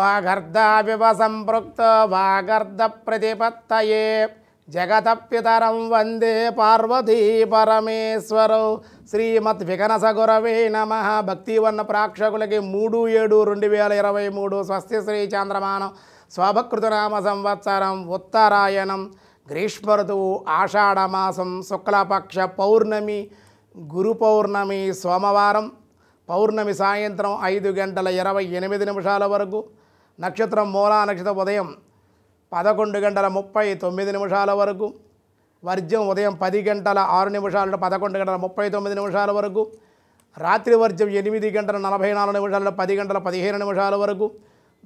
వాగర్ధావివ సంపృక్త వాగర్ధ ప్రతిపత్తయే పితరం వందే పార్వతీ పరమేశ్వరు శ్రీమద్ వికనస గురవే నమ భక్తి వన్న మూడు ఏడు రెండు వేల ఇరవై మూడు స్వస్తి శ్రీ చంద్రమానం స్వభకృతనామ సంవత్సరం ఉత్తరాయణం గ్రీష్మ ఋతువు ఆషాఢమాసం శుక్లపక్ష పౌర్ణమి గురు పౌర్ణమి సోమవారం పౌర్ణమి సాయంత్రం ఐదు గంటల ఇరవై ఎనిమిది నిమిషాల వరకు నక్షత్రం మూలా నక్షత్రం ఉదయం పదకొండు గంటల ముప్పై తొమ్మిది నిమిషాల వరకు వర్జ్యం ఉదయం పది గంటల ఆరు నిమిషాల పదకొండు గంటల ముప్పై తొమ్మిది నిమిషాల వరకు రాత్రి వర్జ్యం ఎనిమిది గంటల నలభై నాలుగు నిమిషాల పది గంటల పదిహేను నిమిషాల వరకు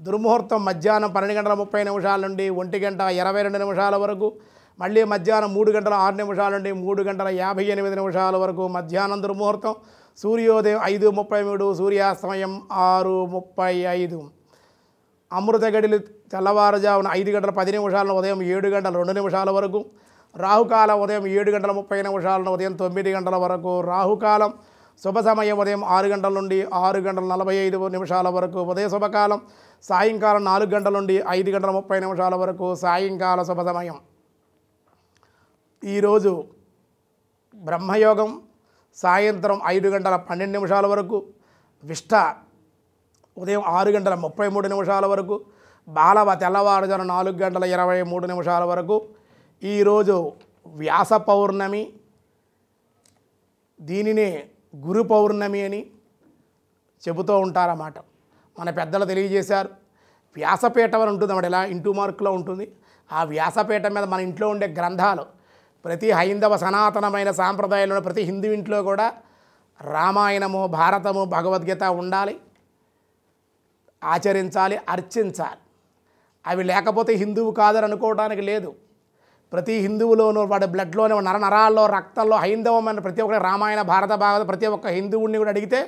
దుర్ముహూర్తం మధ్యాహ్నం పన్నెండు గంటల ముప్పై నిమిషాల నుండి ఒంటి గంట ఇరవై రెండు నిమిషాల వరకు మళ్ళీ మధ్యాహ్నం మూడు గంటల ఆరు నిమిషాల నుండి మూడు గంటల యాభై ఎనిమిది నిమిషాల వరకు మధ్యాహ్నం దుర్ముహూర్తం సూర్యోదయం ఐదు ముప్పై మూడు సూర్యాస్తమయం ఆరు ముప్పై ఐదు అమృత గడిలు తెల్లవారుజామున ఐదు గంటల పది నిమిషాల ఉదయం ఏడు గంటల రెండు నిమిషాల వరకు రాహుకాలం ఉదయం ఏడు గంటల ముప్పై నిమిషాల ఉదయం తొమ్మిది గంటల వరకు రాహుకాలం శుభ సమయం ఉదయం ఆరు గంటల నుండి ఆరు గంటల నలభై ఐదు నిమిషాల వరకు ఉదయ శుభకాలం సాయంకాలం నాలుగు గంటల నుండి ఐదు గంటల ముప్పై నిమిషాల వరకు సాయంకాల శుభ సమయం ఈరోజు బ్రహ్మయోగం సాయంత్రం ఐదు గంటల పన్నెండు నిమిషాల వరకు విష్ట ఉదయం ఆరు గంటల ముప్పై మూడు నిమిషాల వరకు బాలవ తెల్లవారుజాను నాలుగు గంటల ఇరవై మూడు నిమిషాల వరకు ఈరోజు వ్యాస పౌర్ణమి దీనినే గురు పౌర్ణమి అని చెబుతూ ఉంటారన్నమాట మన పెద్దలు తెలియజేశారు వ్యాసపీఠం అని ఉంటుంది అన్నమాట ఇలా ఇంటూ మార్కులో ఉంటుంది ఆ వ్యాసపీఠం మీద మన ఇంట్లో ఉండే గ్రంథాలు ప్రతి హైందవ సనాతనమైన సాంప్రదాయంలో ప్రతి హిందూ ఇంట్లో కూడా రామాయణము భారతము భగవద్గీత ఉండాలి ఆచరించాలి అర్చించాలి అవి లేకపోతే హిందువు కాదని అనుకోవడానికి లేదు ప్రతి హిందువులోనూ వాడి బ్లడ్లోనే నర నరాల్లో రక్తంలో హైందవమైన ప్రతి ఒక్కరి రామాయణ భారత భాగ ప్రతి ఒక్క హిందువుడిని కూడా అడిగితే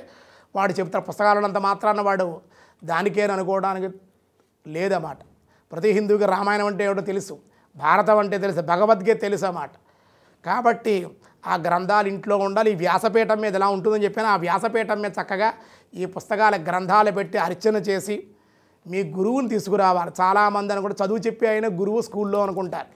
వాడు చెప్తారు ఉన్నంత మాత్రాన వాడు దానికేనని అనుకోవడానికి లేదన్నమాట ప్రతి హిందువుకి రామాయణం అంటే ఏమిటో తెలుసు భారతం అంటే తెలుసు భగవద్గీత తెలుసు అన్నమాట కాబట్టి ఆ గ్రంథాలు ఇంట్లో ఉండాలి ఈ వ్యాసపీఠం మీద ఎలా ఉంటుందని చెప్పినా ఆ వ్యాసపీఠం మీద చక్కగా ఈ పుస్తకాల గ్రంథాలు పెట్టి అర్చన చేసి మీ గురువుని తీసుకురావాలి చాలామంది అని కూడా చదువు చెప్పి అయినా గురువు స్కూల్లో అనుకుంటారు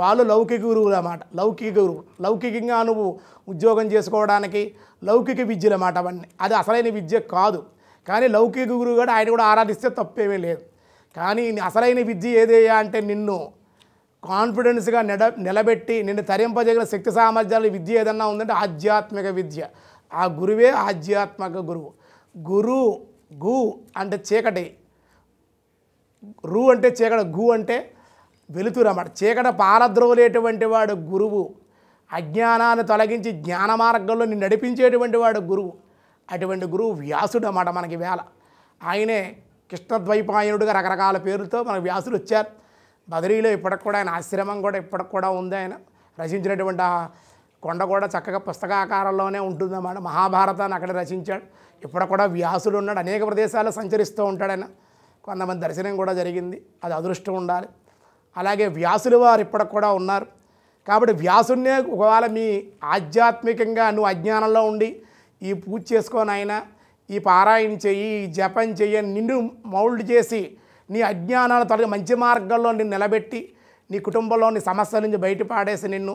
వాళ్ళు లౌకిక గురువులు అన్నమాట లౌకిక గురువు లౌకికంగా నువ్వు ఉద్యోగం చేసుకోవడానికి లౌకిక విద్యలు అన్నమాట అవన్నీ అది అసలైన విద్య కాదు కానీ లౌకిక గురువు కూడా ఆయన కూడా ఆరాధిస్తే తప్పేమీ లేదు కానీ అసలైన విద్య ఏదయ్యా అంటే నిన్ను కాన్ఫిడెన్స్గా నిడ నిలబెట్టి నిన్ను తరింపజగిన శక్తి సామర్థ్యాలు విద్య ఏదన్నా ఉందంటే ఆధ్యాత్మిక విద్య ఆ గురువే ఆధ్యాత్మిక గురువు గురు గు అంటే చీకటి రు అంటే చీకట గు అంటే వెలుతురు అన్నమాట చీకట పారద్రోలేటువంటి వాడు గురువు అజ్ఞానాన్ని తొలగించి జ్ఞాన మార్గంలో నిన్ను నడిపించేటువంటి వాడు గురువు అటువంటి గురువు వ్యాసుడు అన్నమాట మనకి వేళ ఆయనే కృష్ణద్వైపాయనుడుగా రకరకాల పేరుతో మనకు వ్యాసులు వచ్చారు బదరీలో ఇప్పటికి కూడా ఆయన ఆశ్రమం కూడా ఇప్పటికి కూడా ఉంది ఆయన రచించినటువంటి కొండ కూడా చక్కగా పుస్తకాకారంలోనే ఉంటుందన్నమాట మహాభారతాన్ని అక్కడ రచించాడు ఇప్పుడు కూడా వ్యాసుడు ఉన్నాడు అనేక ప్రదేశాలు సంచరిస్తూ ఉంటాడైనా కొంతమంది దర్శనం కూడా జరిగింది అది అదృష్టం ఉండాలి అలాగే వ్యాసులు వారు ఇప్పటికి కూడా ఉన్నారు కాబట్టి వ్యాసునే ఒకవేళ మీ ఆధ్యాత్మికంగా నువ్వు అజ్ఞానంలో ఉండి ఈ పూజ అయినా ఈ పారాయణ చెయ్యి ఈ జపం చెయ్యి నిన్ను మౌల్డ్ చేసి నీ అజ్ఞానాలు తొలగి మంచి మార్గంలో నిన్ను నిలబెట్టి నీ కుటుంబంలోని సమస్యల నుంచి బయటపాడేసి నిన్ను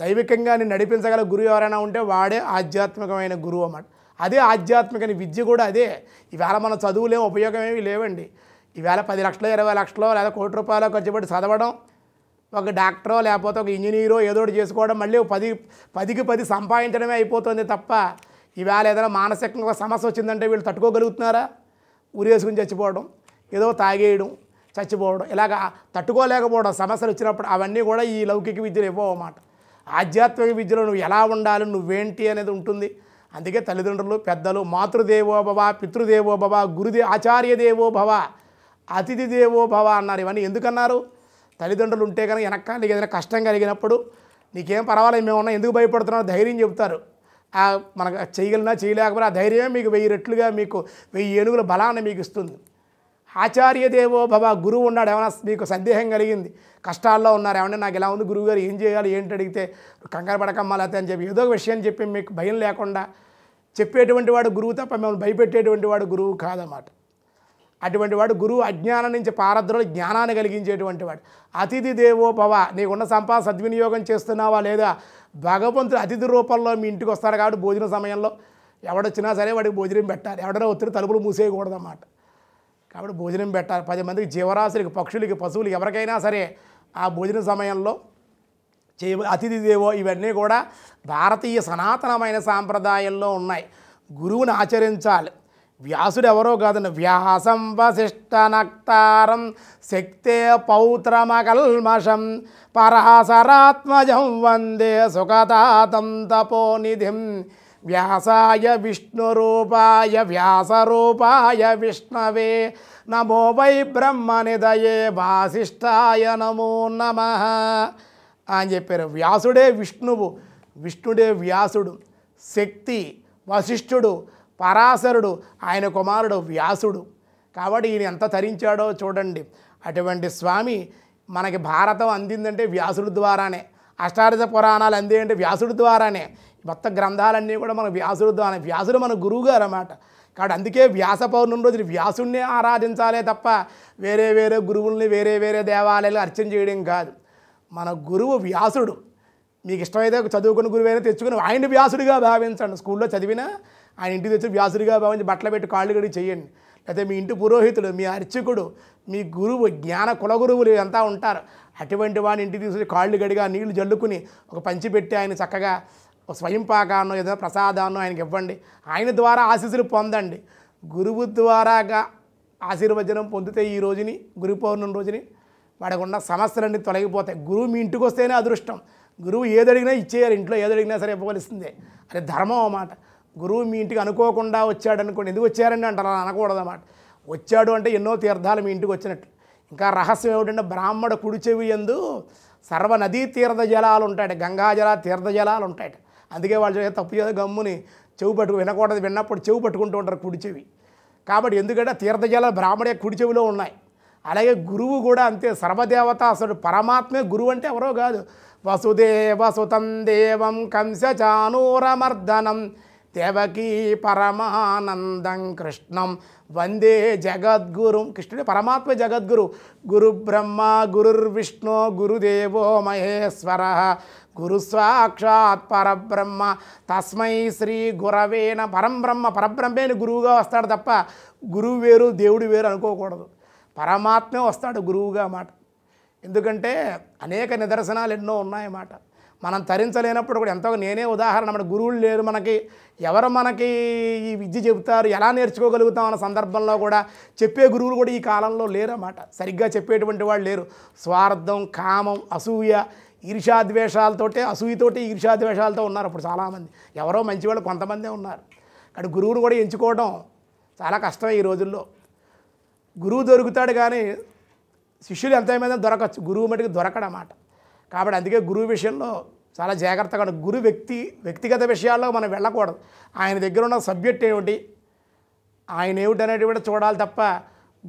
దైవికంగా నేను నడిపించగల గురువు ఎవరైనా ఉంటే వాడే ఆధ్యాత్మికమైన గురువు అన్నమాట అదే ఆధ్యాత్మికని విద్య కూడా అదే ఈవేళ మన చదువులేం ఉపయోగం ఏమి లేవండి ఈవేళ పది లక్షలు ఇరవై లక్షలు లేదా కోటి రూపాయలు ఖర్చు పెట్టి చదవడం ఒక డాక్టరో లేకపోతే ఒక ఇంజనీరో ఏదో ఒకటి చేసుకోవడం మళ్ళీ పది పదికి పది సంపాదించడమే అయిపోతుంది తప్ప ఈవేళ ఏదైనా మానసికంగా సమస్య వచ్చిందంటే వీళ్ళు తట్టుకోగలుగుతున్నారా ఉరేసుకుని చచ్చిపోవడం ఏదో తాగేయడం చచ్చిపోవడం ఇలాగ తట్టుకోలేకపోవడం సమస్యలు వచ్చినప్పుడు అవన్నీ కూడా ఈ లౌకిక విద్యలు ఇవ్వవు అన్నమాట ఆధ్యాత్మిక విద్యలో నువ్వు ఎలా ఉండాలి నువ్వేంటి అనేది ఉంటుంది అందుకే తల్లిదండ్రులు పెద్దలు మాతృదేవోభవ పితృదేవోభవ గురుదే ఆచార్య దేవోభవ అతిథి దేవోభవ అన్నారు ఇవన్నీ ఎందుకన్నారు తల్లిదండ్రులు ఉంటే కనుక నీకు ఏదైనా కష్టం కలిగినప్పుడు నీకేం పర్వాలేదు మేము ఉన్నా ఎందుకు భయపడుతున్నావు ధైర్యం చెబుతారు మనకు చేయగలిగినా చేయలేకపోయినా ఆ ధైర్యమే మీకు వెయ్యి రెట్లుగా మీకు వెయ్యి ఏనుగుల బలాన్ని మీకు ఇస్తుంది ఆచార్య దేవోభవ గురువు ఉన్నాడు ఏమైనా మీకు సందేహం కలిగింది కష్టాల్లో ఉన్నారు ఏమంటే నాకు ఎలా ఉంది గురువుగారు ఏం చేయాలి ఏంటి అడిగితే కంగారు పడకమ్మా లేకపోతే అని చెప్పి ఏదో ఒక విషయం చెప్పి మీకు భయం లేకుండా చెప్పేటువంటి వాడు గురువు తప్ప మిమ్మల్ని భయపెట్టేటువంటి వాడు గురువు కాదన్నమాట అటువంటి వాడు గురువు అజ్ఞానం నుంచి పారద్రులు జ్ఞానాన్ని కలిగించేటువంటి వాడు అతిథి దేవో భవ నీకున్న సంపాద సద్వినియోగం చేస్తున్నావా లేదా భగవంతుడు అతిథి రూపంలో మీ ఇంటికి వస్తారు కాబట్టి భోజన సమయంలో ఎవడొచ్చినా సరే వాడికి భోజనం పెట్టాలి ఎవడైనా ఒత్తిడి తలుపులు మూసేయకూడదన్నమాట కాబట్టి భోజనం పెట్టాలి పది మందికి జీవరాశులకి పక్షులకి పశువులకి ఎవరికైనా సరే ఆ భోజన సమయంలో చే అతిథి దేవో ఇవన్నీ కూడా భారతీయ సనాతనమైన సాంప్రదాయంలో ఉన్నాయి గురువుని ఆచరించాలి వ్యాసుడు ఎవరో కాదండి వ్యాసం వశిష్ట నక్తారం శక్తే పౌత్రమకల్మషం పరాసరాత్మజం వందే సుఖతాతం తపోనిధిం వ్యాసాయ విష్ణురూపాయ వ్యాసరూపాయ విష్ణవే నమో వై బ్రహ్మనిదయే వాసిష్టాయ నమో నమ అని చెప్పారు వ్యాసుడే విష్ణువు విష్ణుడే వ్యాసుడు శక్తి వశిష్ఠుడు పరాశరుడు ఆయన కుమారుడు వ్యాసుడు కాబట్టి ఈయన ఎంత తరించాడో చూడండి అటువంటి స్వామి మనకి భారతం అందిందంటే వ్యాసుడు ద్వారానే అష్టాదశ పురాణాలు అంది అంటే వ్యాసుడి ద్వారానే మొత్త గ్రంథాలన్నీ కూడా మన వ్యాసుడు ద్వారా వ్యాసుడు మన గురువుగారు అన్నమాట కాబట్టి అందుకే వ్యాస పౌర్ణమి రోజున వ్యాసుణ్ణి ఆరాధించాలే తప్ప వేరే వేరే గురువుల్ని వేరే వేరే దేవాలయాలు అర్చన చేయడం కాదు మన గురువు వ్యాసుడు మీకు ఇష్టమైతే చదువుకున్న గురువైనా తెచ్చుకుని ఆయన వ్యాసుడిగా భావించండి స్కూల్లో చదివినా ఆయన ఇంటికి తెచ్చి వ్యాసుడిగా భావించి బట్టలు పెట్టి కాళ్ళు కడిగి చేయండి లేకపోతే మీ ఇంటి పురోహితుడు మీ అర్చకుడు మీ గురువు జ్ఞాన కులగురువులు అంతా ఉంటారు అటువంటి వాడిని ఇంటికి తీసుకుని కాళ్ళు గడిగా నీళ్లు జల్లుకుని ఒక పంచి పెట్టి ఆయన చక్కగా స్వయం పాకాన్నో ఏదో ప్రసాదాన్నో ఆయనకి ఇవ్వండి ఆయన ద్వారా ఆశీస్సులు పొందండి గురువు ద్వారాగా ఆశీర్వచనం పొందితే ఈ రోజుని గురు పౌర్ణమి రోజుని వాడకుండా సమస్యలన్నీ తొలగిపోతాయి గురువు మీ ఇంటికి వస్తేనే అదృష్టం గురువు ఏదడిగినా ఇచ్చేయాలి ఇంట్లో ఏదడిగినా సరే ఇవ్వవలసిందే అది ధర్మం అన్నమాట గురువు మీ ఇంటికి అనుకోకుండా వచ్చాడు అనుకోండి ఎందుకు వచ్చారండి అంటారు అలా అనకూడదు అన్నమాట వచ్చాడు అంటే ఎన్నో తీర్థాలు మీ ఇంటికి వచ్చినట్లు ఇంకా రహస్యం ఏమిటంటే బ్రాహ్మణ కుడి చెవి ఎందు సర్వ నదీ తీర్థ జలాలు ఉంటాయి గంగాజల తీర్థ జలాలు ఉంటాయి అందుకే వాళ్ళు తప్పు చేసే గమ్ముని చెవు పట్టుకు వినకూడదు విన్నప్పుడు చెవు పట్టుకుంటూ ఉంటారు కుడి చెవి కాబట్టి ఎందుకంటే తీర్థజలాలు బ్రాహ్మణ కుడి చెవిలో ఉన్నాయి అలాగే గురువు కూడా అంతే సర్వదేవత అసలు పరమాత్మే గురువు అంటే ఎవరో కాదు వసుదేవ సుతం దేవం కంసచానూరమర్దనం దేవకీ పరమానందం కృష్ణం వందే జగద్గురు కృష్ణుడే పరమాత్మ జగద్గురు గురు బ్రహ్మ గురుర్విష్ణు గురుదేవో మహేశ్వర గురుస్వాక్షాత్ పరబ్రహ్మ తస్మై శ్రీ గురవేన పరంబ్రహ్మ పరబ్రహ్మే గురువుగా వస్తాడు తప్ప గురువు వేరు దేవుడు వేరు అనుకోకూడదు పరమాత్మే వస్తాడు గురువుగా మాట ఎందుకంటే అనేక నిదర్శనాలు ఎన్నో ఉన్నాయన్నమాట మనం తరించలేనప్పుడు కూడా ఎంతో నేనే ఉదాహరణ మన గురువులు లేరు మనకి ఎవరు మనకి ఈ విద్య చెబుతారు ఎలా నేర్చుకోగలుగుతాం అన్న సందర్భంలో కూడా చెప్పే గురువులు కూడా ఈ కాలంలో లేరన్నమాట సరిగ్గా చెప్పేటువంటి వాళ్ళు లేరు స్వార్థం కామం అసూయ ఈర్షాద్వేషాలతోటే అసూయతోటి ఈర్షాద్వేషాలతో ఉన్నారు ఇప్పుడు చాలామంది ఎవరో మంచివాళ్ళు కొంతమందే ఉన్నారు కానీ గురువును కూడా ఎంచుకోవడం చాలా కష్టం ఈ రోజుల్లో గురువు దొరుకుతాడు కానీ శిష్యులు ఎంతమంది దొరకచ్చు గురువు మటుకు దొరకడమాట కాబట్టి అందుకే గురువు విషయంలో చాలా జాగ్రత్తగా గురు వ్యక్తి వ్యక్తిగత విషయాల్లో మనం వెళ్ళకూడదు ఆయన దగ్గర ఉన్న సబ్జెక్ట్ ఏమిటి ఆయన ఏమిటి కూడా చూడాలి తప్ప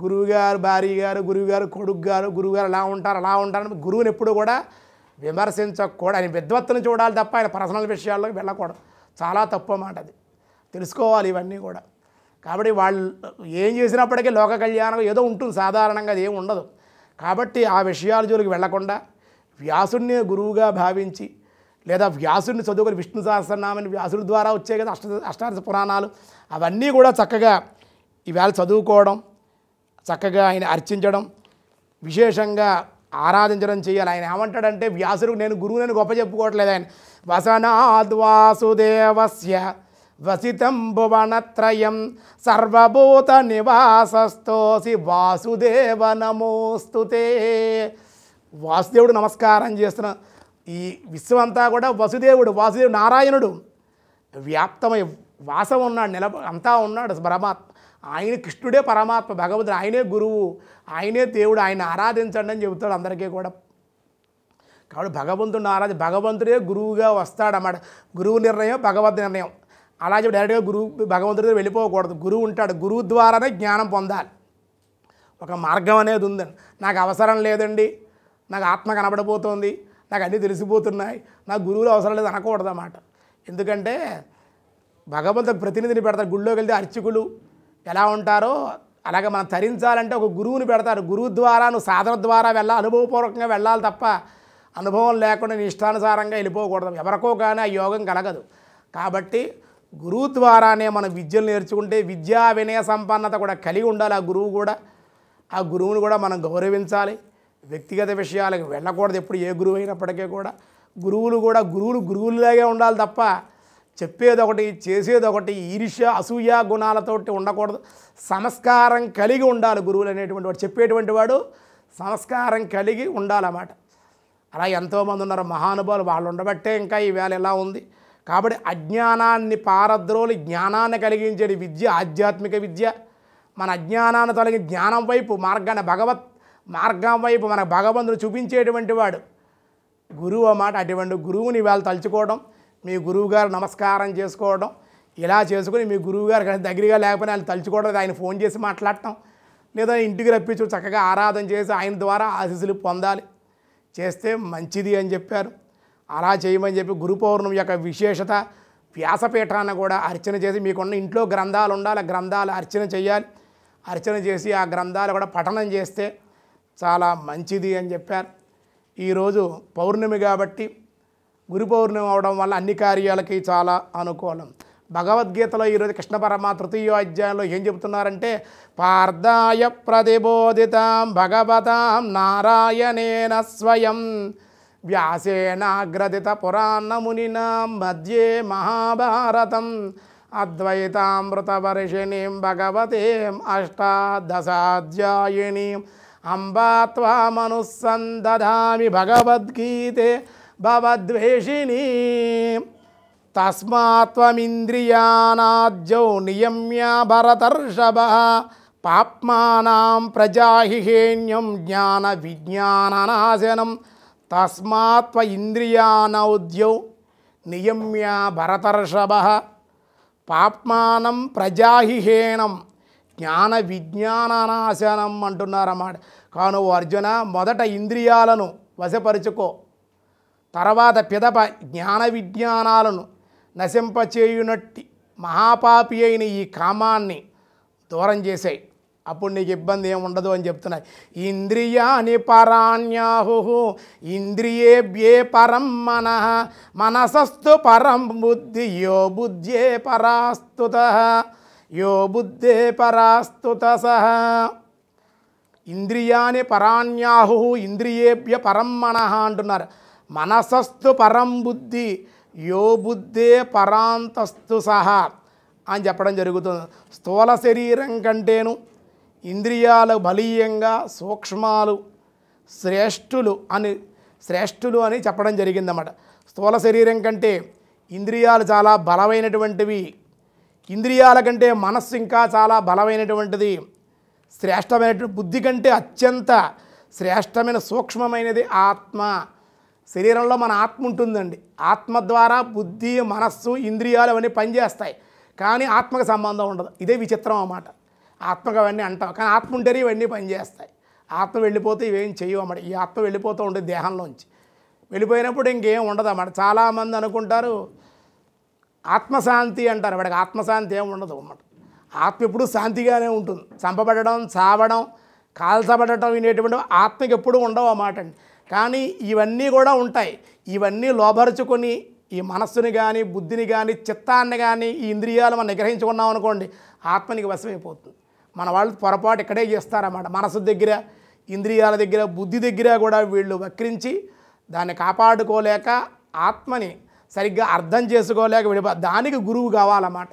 గురువుగారు భార్య గారు గురువుగారు కొడుకు గారు గురువుగారు అలా ఉంటారు అలా ఉంటారు గురువుని ఎప్పుడు కూడా విమర్శించకూడదు ఆయన విద్వత్తును చూడాలి తప్ప ఆయన పర్సనల్ విషయాల్లోకి వెళ్ళకూడదు చాలా తప్పు మాట అది తెలుసుకోవాలి ఇవన్నీ కూడా కాబట్టి వాళ్ళు ఏం చేసినప్పటికీ లోక కళ్యాణం ఏదో ఉంటుంది సాధారణంగా ఏం ఉండదు కాబట్టి ఆ విషయాల జోలికి వెళ్లకుండా వ్యాసుణ్ణి గురువుగా భావించి లేదా వ్యాసుడిని చదువుకుని విష్ణు సహస్రనామని వ్యాసుడి ద్వారా వచ్చే కదా అష్ట అష్టాదశ పురాణాలు అవన్నీ కూడా చక్కగా ఈవేళ చదువుకోవడం చక్కగా ఆయన అర్చించడం విశేషంగా ఆరాధించడం చేయాలి ఆయన ఏమంటాడంటే వ్యాసుడు నేను గురువు నేను గొప్ప చెప్పుకోవట్లేదు ఆయన వసనాద్వాసుదేవస్య వసితం భువనత్రయం సర్వభూత నివాసస్థోసి వాసుదేవ నమోస్తుతే వాసుదేవుడు నమస్కారం చేస్తున్న ఈ విశ్వమంతా కూడా వసుదేవుడు వాసుదేవుడు నారాయణుడు వ్యాప్తమై వాసం ఉన్నాడు నిలబ అంతా ఉన్నాడు పరమాత్మ ఆయన కృష్ణుడే పరమాత్మ భగవంతుడు ఆయనే గురువు ఆయనే దేవుడు ఆయన ఆరాధించండి అని చెబుతాడు అందరికీ కూడా కాబట్టి భగవంతుడిని ఆరాధి భగవంతుడే గురువుగా వస్తాడన్నమాట గురువు నిర్ణయం భగవద్ నిర్ణయం అలా చెప్పి డైరెక్ట్గా గురువు భగవంతుడి వెళ్ళిపోకూడదు గురువు ఉంటాడు గురువు ద్వారానే జ్ఞానం పొందాలి ఒక మార్గం అనేది ఉందండి నాకు అవసరం లేదండి నాకు ఆత్మ కనబడిపోతుంది నాకు అన్నీ తెలిసిపోతున్నాయి నాకు గురువులు అవసరం లేదు అనకూడదు అన్నమాట ఎందుకంటే భగవంతుడు ప్రతినిధిని పెడతారు గుళ్ళోకి వెళ్తే అర్చకులు ఎలా ఉంటారో అలాగే మనం తరించాలంటే ఒక గురువుని పెడతారు గురువు ద్వారా నువ్వు సాధన ద్వారా వెళ్ళాలి అనుభవపూర్వకంగా వెళ్ళాలి తప్ప అనుభవం లేకుండా నీ ఇష్టానుసారంగా వెళ్ళిపోకూడదు ఎవరికో కానీ ఆ యోగం కలగదు కాబట్టి గురువు ద్వారానే మనం విద్యలు నేర్చుకుంటే విద్యా వినయ సంపన్నత కూడా కలిగి ఉండాలి ఆ గురువు కూడా ఆ గురువుని కూడా మనం గౌరవించాలి వ్యక్తిగత విషయాలకు వెళ్ళకూడదు ఎప్పుడు ఏ గురువు అయినప్పటికీ కూడా గురువులు కూడా గురువులు గురువులాగే ఉండాలి తప్ప చెప్పేదొకటి చేసేదొకటి ఈర్ష అసూయ గుణాలతోటి ఉండకూడదు సంస్కారం కలిగి ఉండాలి గురువులు అనేటువంటి వాడు చెప్పేటువంటి వాడు సంస్కారం కలిగి ఉండాలన్నమాట అలా ఎంతోమంది ఉన్నారు మహానుభావులు వాళ్ళు ఉండబట్టే ఇంకా వేళ ఇలా ఉంది కాబట్టి అజ్ఞానాన్ని పారద్రోలు జ్ఞానాన్ని కలిగించేది విద్య ఆధ్యాత్మిక విద్య మన అజ్ఞానాన్ని తొలగి జ్ఞానం వైపు మార్గాన్ని భగవత్ మార్గం వైపు మన భగవంతుడు చూపించేటువంటి వాడు గురువు అన్నమాట అటువంటి గురువుని వాళ్ళు తలుచుకోవడం మీ గురువుగారు నమస్కారం చేసుకోవడం ఇలా చేసుకుని మీ గురువుగారు కానీ దగ్గరగా లేకపోయినా ఆయన తలుచుకోవడం ఆయన ఫోన్ చేసి మాట్లాడటం లేదా ఇంటికి రప్పించు చక్కగా ఆరాధన చేసి ఆయన ద్వారా ఆశీస్సులు పొందాలి చేస్తే మంచిది అని చెప్పారు అలా చేయమని చెప్పి గురు పౌర్ణమి యొక్క విశేషత వ్యాసపీఠాన్ని కూడా అర్చన చేసి మీకున్న ఇంట్లో గ్రంథాలు ఉండాలి గ్రంథాలు అర్చన చేయాలి అర్చన చేసి ఆ గ్రంథాలు కూడా పఠనం చేస్తే చాలా మంచిది అని చెప్పారు ఈరోజు పౌర్ణమి కాబట్టి గురు పౌర్ణమి అవడం వల్ల అన్ని కార్యాలకి చాలా అనుకూలం భగవద్గీతలో ఈరోజు కృష్ణ పరమ తృతీయో అధ్యాయంలో ఏం చెబుతున్నారంటే పార్థాయ ప్రతిబోధితాం భగవతాం నారాయణేన స్వయం వ్యాసేనాగ్రదిత పురాణమునినా మధ్యే మహాభారతం అద్వైతామృతవర్షిణీం భగవతీం అష్టాదశాధ్యాయిణీం అంబా త్వామనుసందధామి భగవద్గీతే భవద్వేషిణీ తస్మాత్వమింద్రియానాద్యౌ నియమ్య భరతర్షభ పాప్మానాం ప్రజాహిహేణ్యం జ్ఞాన విజ్ఞాననాశనం తస్మాత్వ ఇంద్రియానౌద్యౌ నియమ్య భరతర్షభ పాప్మానం ప్రజాహిహేణం జ్ఞాన విజ్ఞాననాశనం అంటున్నారన్నమాట కాను అర్జున మొదట ఇంద్రియాలను వశపరుచుకో తర్వాత పిదప జ్ఞాన విజ్ఞానాలను నశింపచేయునట్టి మహాపాపి అయిన ఈ కామాన్ని దూరం చేశాయి అప్పుడు నీకు ఇబ్బంది ఏమి ఉండదు అని చెప్తున్నాయి ఇంద్రియాని పరాణ్యాహు ఇంద్రియేభ్యే పరం మన మనసస్తు పరం బుద్ధి యో బుద్ధే పరాస్తుత యో బుద్ధే పరాస్తుత సహ ఇంద్రియాని పరాణ్యాహు ఇంద్రియేభ్య పరం మన అంటున్నారు మనసస్తు పరం బుద్ధి యో బుద్ధే పరాంతస్తు సహా అని చెప్పడం జరుగుతుంది స్థూల శరీరం కంటేను ఇంద్రియాలు బలీయంగా సూక్ష్మాలు శ్రేష్ఠులు అని శ్రేష్ఠులు అని చెప్పడం జరిగిందన్నమాట స్థూల శరీరం కంటే ఇంద్రియాలు చాలా బలమైనటువంటివి ఇంద్రియాల కంటే మనస్సు ఇంకా చాలా బలమైనటువంటిది శ్రేష్టమైనటువంటి బుద్ధి కంటే అత్యంత శ్రేష్టమైన సూక్ష్మమైనది ఆత్మ శరీరంలో మన ఆత్మ ఉంటుందండి ఆత్మ ద్వారా బుద్ధి మనస్సు ఇంద్రియాలు అవన్నీ పనిచేస్తాయి కానీ ఆత్మకు సంబంధం ఉండదు ఇదే విచిత్రం అన్నమాట ఆత్మకు అవన్నీ అంటాం కానీ ఆత్మ ఉంటేనే ఇవన్నీ పనిచేస్తాయి ఆత్మ వెళ్ళిపోతే ఇవేం చేయవు అన్నమాట ఈ ఆత్మ వెళ్ళిపోతూ ఉంటుంది దేహంలోంచి వెళ్ళిపోయినప్పుడు ఇంకేం ఉండదు అన్నమాట చాలామంది అనుకుంటారు ఆత్మశాంతి అంటారు వాడికి ఆత్మశాంతి ఏమి ఉండదు అన్నమాట ఆత్మ ఎప్పుడు శాంతిగానే ఉంటుంది చంపబడడం చావడం కాల్చబడటం వినేటువంటి ఆత్మకి ఎప్పుడూ ఉండవు అన్నమాట అండి కానీ ఇవన్నీ కూడా ఉంటాయి ఇవన్నీ లోబరుచుకొని ఈ మనస్సుని కానీ బుద్ధిని కానీ చిత్తాన్ని కానీ ఈ ఇంద్రియాలు మనం నిగ్రహించుకున్నాం అనుకోండి ఆత్మనికి వశమైపోతుంది మన వాళ్ళు పొరపాటు ఇక్కడే చేస్తారన్నమాట మనసు దగ్గర ఇంద్రియాల దగ్గర బుద్ధి దగ్గర కూడా వీళ్ళు వక్రించి దాన్ని కాపాడుకోలేక ఆత్మని సరిగ్గా అర్థం చేసుకోలేక విడిపో దానికి గురువు కావాలన్నమాట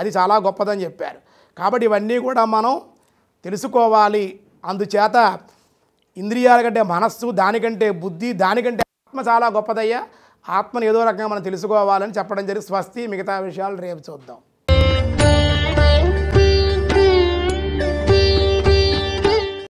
అది చాలా గొప్పదని చెప్పారు కాబట్టి ఇవన్నీ కూడా మనం తెలుసుకోవాలి అందుచేత ఇంద్రియాల కంటే మనస్సు దానికంటే బుద్ధి దానికంటే ఆత్మ చాలా గొప్పదయ్యా ఆత్మను ఏదో రకంగా మనం తెలుసుకోవాలని చెప్పడం జరిగి స్వస్తి మిగతా విషయాలు రేపు చూద్దాం